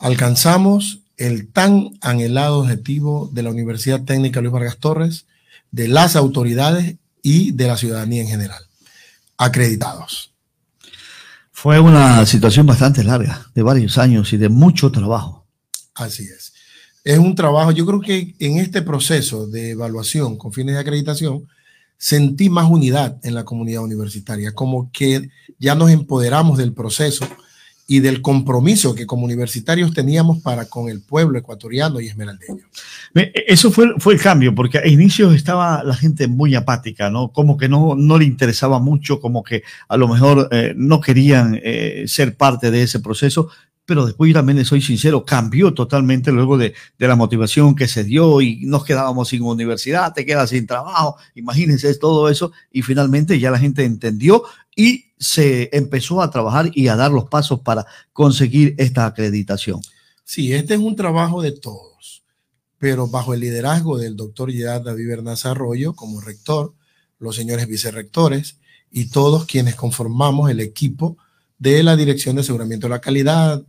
alcanzamos el tan anhelado objetivo de la Universidad Técnica Luis Vargas Torres, de las autoridades y de la ciudadanía en general. Acreditados. Fue una situación bastante larga, de varios años y de mucho trabajo. Así es. Es un trabajo, yo creo que en este proceso de evaluación con fines de acreditación, sentí más unidad en la comunidad universitaria, como que ya nos empoderamos del proceso y del compromiso que como universitarios teníamos para con el pueblo ecuatoriano y esmeraldeño. E, eso fue, fue el cambio, porque a inicios estaba la gente muy apática, ¿no? Como que no, no le interesaba mucho, como que a lo mejor eh, no querían eh, ser parte de ese proceso, pero después yo también soy sincero, cambió totalmente luego de, de, la motivación que se dio y nos quedábamos sin universidad, te quedas sin trabajo, imagínense todo eso y finalmente ya la gente entendió y se empezó a trabajar y a dar los pasos para conseguir esta acreditación. Sí, este es un trabajo de todos, pero bajo el liderazgo del doctor Gerard David Bernas Arroyo como rector, los señores vicerrectores y todos quienes conformamos el equipo de la Dirección de Aseguramiento de la Calidad,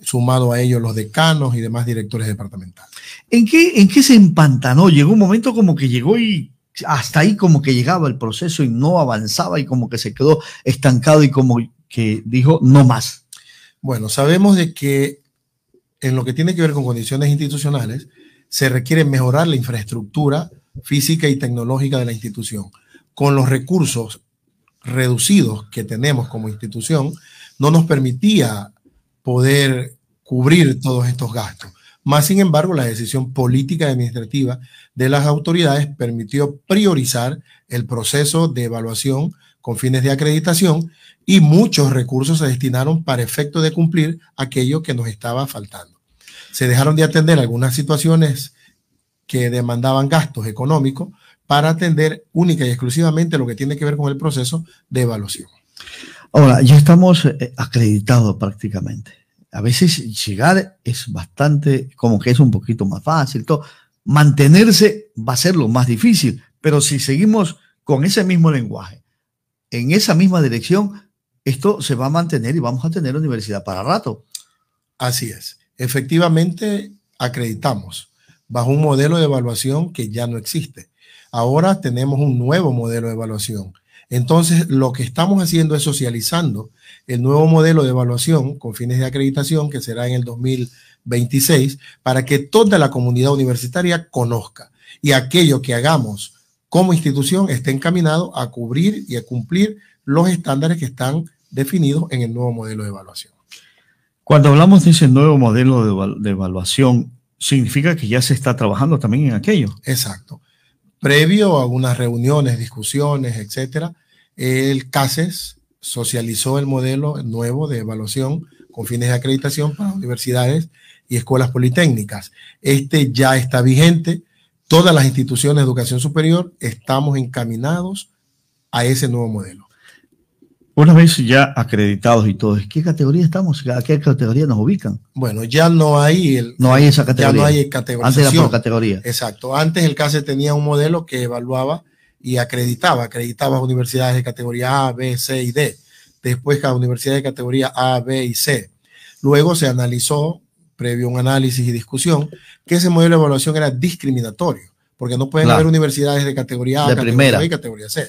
sumado a ellos los decanos y demás directores departamentales. ¿En qué, en qué se empantanó? Llegó un momento como que llegó y hasta ahí como que llegaba el proceso y no avanzaba y como que se quedó estancado y como que dijo, no más. Bueno, sabemos de que en lo que tiene que ver con condiciones institucionales, se requiere mejorar la infraestructura física y tecnológica de la institución. Con los recursos reducidos que tenemos como institución, no nos permitía poder cubrir todos estos gastos. Más sin embargo, la decisión política administrativa de las autoridades permitió priorizar el proceso de evaluación con fines de acreditación y muchos recursos se destinaron para efecto de cumplir aquello que nos estaba faltando. Se dejaron de atender algunas situaciones que demandaban gastos económicos para atender única y exclusivamente lo que tiene que ver con el proceso de evaluación. Ahora, ya estamos eh, acreditados prácticamente a veces llegar es bastante, como que es un poquito más fácil, todo. Mantenerse va a ser lo más difícil, pero si seguimos con ese mismo lenguaje, en esa misma dirección, esto se va a mantener y vamos a tener universidad para rato. Así es. Efectivamente, acreditamos bajo un modelo de evaluación que ya no existe. Ahora tenemos un nuevo modelo de evaluación entonces, lo que estamos haciendo es socializando el nuevo modelo de evaluación con fines de acreditación que será en el 2026 para que toda la comunidad universitaria conozca y aquello que hagamos como institución esté encaminado a cubrir y a cumplir los estándares que están definidos en el nuevo modelo de evaluación. Cuando hablamos de ese nuevo modelo de, evaluación, significa que ya se está trabajando también en aquello. Exacto previo a unas reuniones, discusiones, etcétera, el CASES socializó el modelo nuevo de evaluación con fines de acreditación para universidades y escuelas politécnicas. Este ya está vigente. Todas las instituciones de educación superior estamos encaminados a ese nuevo modelo. Una vez ya acreditados y todo, ¿qué categoría estamos? ¿A qué categoría nos ubican? Bueno, ya no hay no hay esa categoría. Ya no hay Antes era categoría. Exacto. Antes el CASE tenía un modelo que evaluaba y acreditaba, acreditaba universidades de categoría A, B, C y D. Después cada universidades de categoría A, B y C. Luego se analizó, previo a un análisis y discusión, que ese modelo de evaluación era discriminatorio, porque no pueden haber universidades de categoría A, categoría B y categoría C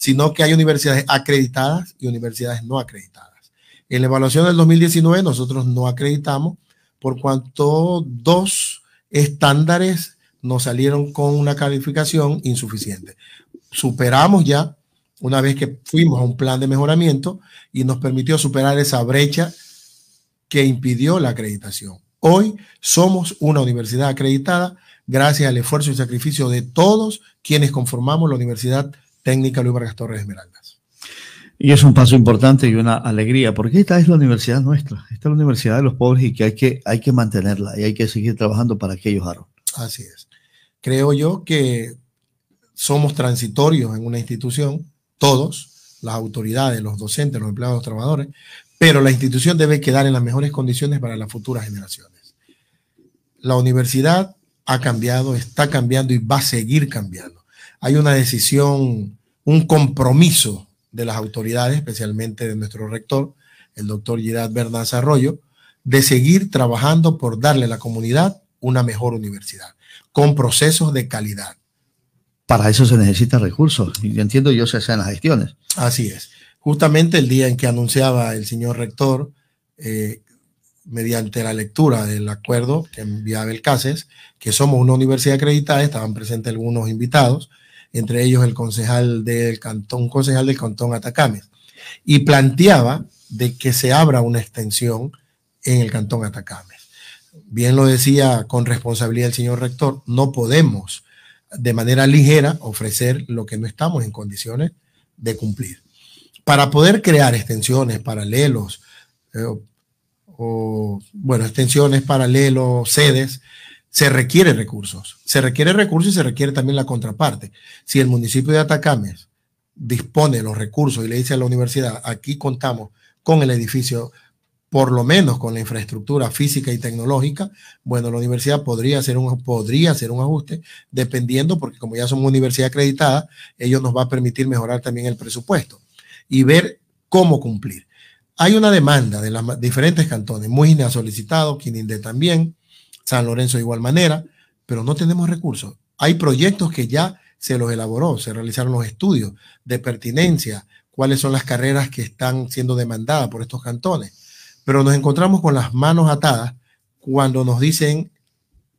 sino que hay universidades acreditadas y universidades no acreditadas. En la evaluación del 2019 nosotros no acreditamos por cuanto dos estándares nos salieron con una calificación insuficiente. Superamos ya una vez que fuimos a un plan de mejoramiento y nos permitió superar esa brecha que impidió la acreditación. Hoy somos una universidad acreditada gracias al esfuerzo y sacrificio de todos quienes conformamos la Universidad Técnica Luis Vargas Torres Esmeraldas. Y es un paso importante y una alegría, porque esta es la universidad nuestra, esta es la universidad de los pobres y que hay que, hay que mantenerla y hay que seguir trabajando para que ellos hagan. Así es. Creo yo que somos transitorios en una institución, todos, las autoridades, los docentes, los empleados, los trabajadores, pero la institución debe quedar en las mejores condiciones para las futuras generaciones. La universidad ha cambiado, está cambiando y va a seguir cambiando hay una decisión, un compromiso de las autoridades, especialmente de nuestro rector, el doctor Girard Bernal Arroyo, de seguir trabajando por darle a la comunidad una mejor universidad, con procesos de calidad. Para eso se necesitan recursos, y entiendo yo se hacen las gestiones. Así es. Justamente el día en que anunciaba el señor rector, eh, mediante la lectura del acuerdo que enviaba el CASES, que somos una universidad acreditada, estaban presentes algunos invitados, entre ellos el concejal del cantón, concejal del cantón Atacames, y planteaba de que se abra una extensión en el cantón Atacames. Bien lo decía con responsabilidad el señor rector, no podemos de manera ligera ofrecer lo que no estamos en condiciones de cumplir. Para poder crear extensiones, paralelos, eh, o, bueno, extensiones, paralelos, sedes, se requiere recursos, se requiere recursos y se requiere también la contraparte. Si el municipio de Atacames dispone de los recursos y le dice a la universidad, aquí contamos con el edificio, por lo menos con la infraestructura física y tecnológica, bueno, la universidad podría hacer un, podría un ajuste, dependiendo, porque como ya somos universidad acreditada, ello nos va a permitir mejorar también el presupuesto y ver cómo cumplir. Hay una demanda de los diferentes cantones, muy ha solicitado, también, San Lorenzo de igual manera, pero no tenemos recursos. Hay proyectos que ya se los elaboró, se realizaron los estudios de pertinencia, cuáles son las carreras que están siendo demandadas por estos cantones, pero nos encontramos con las manos atadas cuando nos dicen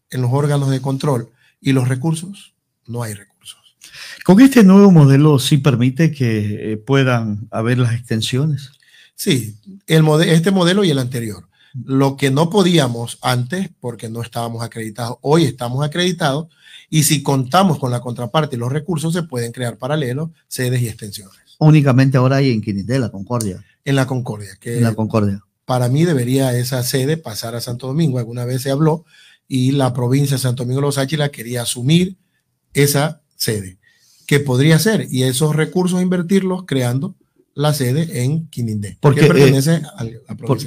en los órganos de control y los recursos, no hay recursos. Con este nuevo modelo sí permite que eh, puedan haber las extensiones. Sí, este modelo y el anterior lo que no podíamos antes porque no estábamos acreditados, hoy estamos acreditados y si contamos con la contraparte y los recursos se pueden crear paralelos, sedes y extensiones. Únicamente ahora hay en Quinité, la Concordia. En la Concordia. Que en la Concordia. Para mí debería esa sede pasar a Santo Domingo. Alguna vez se habló y la provincia de Santo Domingo de los Áchilas quería asumir esa sede, ¿Qué podría ser, y esos recursos invertirlos creando la sede en Quinindé. Porque eh, pertenece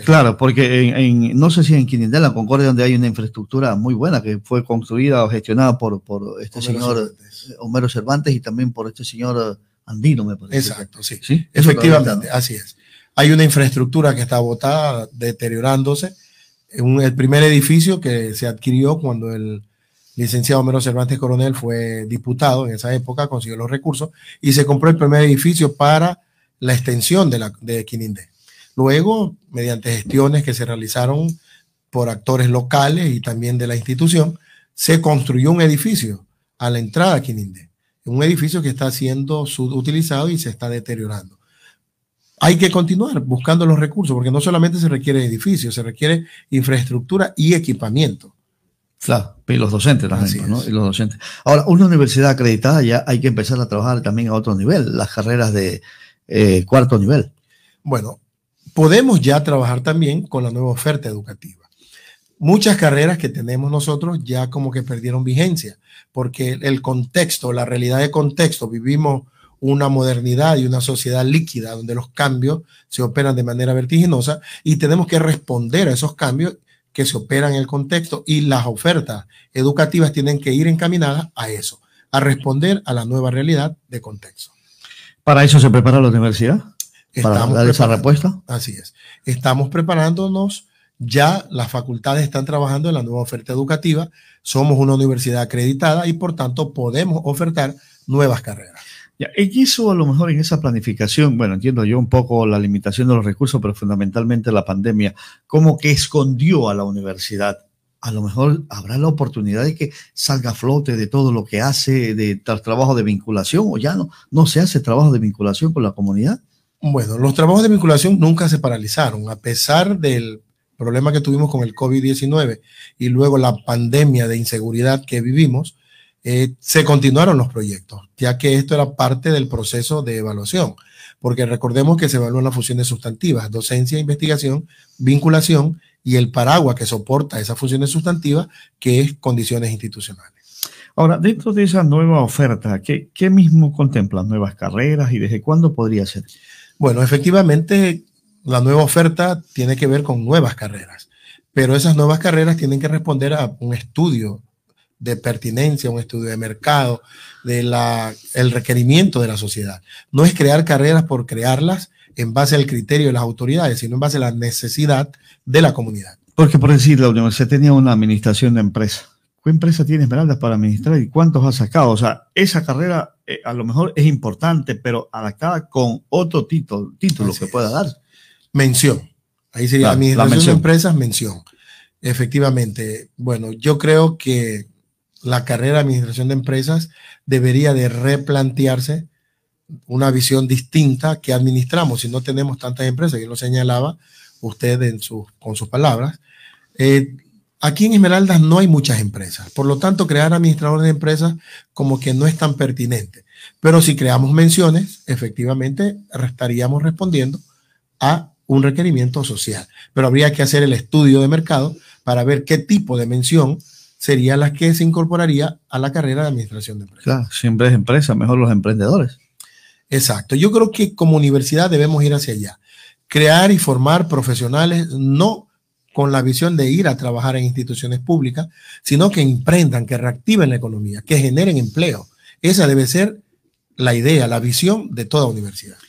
claro, porque en, no sé si en Quinindé, la Concordia, donde hay una infraestructura muy buena que fue construida o gestionada por, por este señor eh, Homero Cervantes y también por este señor eh, Andino, me parece. Exacto, sí. Efectivamente, así es. Hay una infraestructura que está botada, deteriorándose. el primer edificio que se adquirió cuando el licenciado Homero Cervantes Coronel fue diputado en esa época, consiguió los recursos y se compró el primer edificio para la extensión de, la, de Luego, mediante gestiones que se realizaron por actores locales y también de la institución, se construyó un edificio a la entrada de Quinindé, un edificio que está siendo utilizado y se está deteriorando. Hay que continuar buscando los recursos, porque no solamente se requiere edificio, se requiere infraestructura y equipamiento. Claro, y los docentes también, pues, ¿no? Y los docentes. Ahora, una universidad acreditada ya hay que empezar a trabajar también a otro nivel, las carreras de, eh, cuarto nivel. Bueno, podemos ya trabajar también con la nueva oferta educativa. Muchas carreras que tenemos nosotros ya como que perdieron vigencia, porque el contexto, la realidad de contexto, vivimos una modernidad y una sociedad líquida donde los cambios se operan de manera vertiginosa y tenemos que responder a esos cambios que se operan en el contexto y las ofertas educativas tienen que ir encaminadas a eso, a responder a la nueva realidad de contexto. ¿Para eso se prepara la universidad? ¿Para dar esa respuesta? Así es. Estamos preparándonos. Ya las facultades están trabajando en la nueva oferta educativa. Somos una universidad acreditada y por tanto podemos ofertar nuevas carreras. Ya, Y eso, a lo mejor en esa planificación, bueno, entiendo yo un poco la limitación de los recursos, pero fundamentalmente la pandemia, como que escondió a la universidad a lo mejor habrá la oportunidad de que salga a flote de todo lo que hace, de tal trabajo de vinculación, o ya no, no se hace trabajo de vinculación con la comunidad. Bueno, los trabajos de vinculación nunca se paralizaron, a pesar del problema que tuvimos con el COVID-19 y luego la pandemia de inseguridad que vivimos, eh, se continuaron los proyectos, ya que esto era parte del proceso de evaluación porque recordemos que se evalúan las funciones sustantivas, docencia, investigación, vinculación y el paraguas que soporta esas funciones sustantivas, que es condiciones institucionales. Ahora, dentro de esa nueva oferta, ¿qué, qué mismo contemplan? ¿Nuevas carreras y desde cuándo podría ser? Bueno, efectivamente, la nueva oferta tiene que ver con nuevas carreras, pero esas nuevas carreras tienen que responder a un estudio de pertinencia, un estudio de mercado, de la, el requerimiento de la sociedad. No es crear carreras por crearlas en base al criterio de las autoridades, sino en base a la necesidad de la comunidad. Porque por decir, la universidad tenía una administración de empresa. ¿Qué empresa tiene Esmeraldas para administrar y cuántos ha sacado? O sea, esa carrera eh, a lo mejor es importante, pero adaptada con otro título, que pueda dar. Mención. Ahí sería la administración de empresas, mención. Efectivamente. Bueno, yo creo que la carrera de administración de empresas debería de replantearse una visión distinta que administramos si no tenemos tantas empresas, y lo señalaba usted en su, con sus palabras. Eh, aquí en Esmeraldas no hay muchas empresas, por lo tanto crear administradores de empresas como que no es tan pertinente. Pero si creamos menciones, efectivamente estaríamos respondiendo a un requerimiento social. Pero habría que hacer el estudio de mercado para ver qué tipo de mención sería las que se incorporaría a la carrera de administración de empresas. siempre es empresa, mejor los emprendedores. Exacto. Yo creo que como universidad debemos ir hacia allá. Crear y formar profesionales no con la visión de ir a trabajar en instituciones públicas, sino que emprendan, que reactiven la economía, que generen empleo. Esa debe ser la idea, la visión de toda universidad.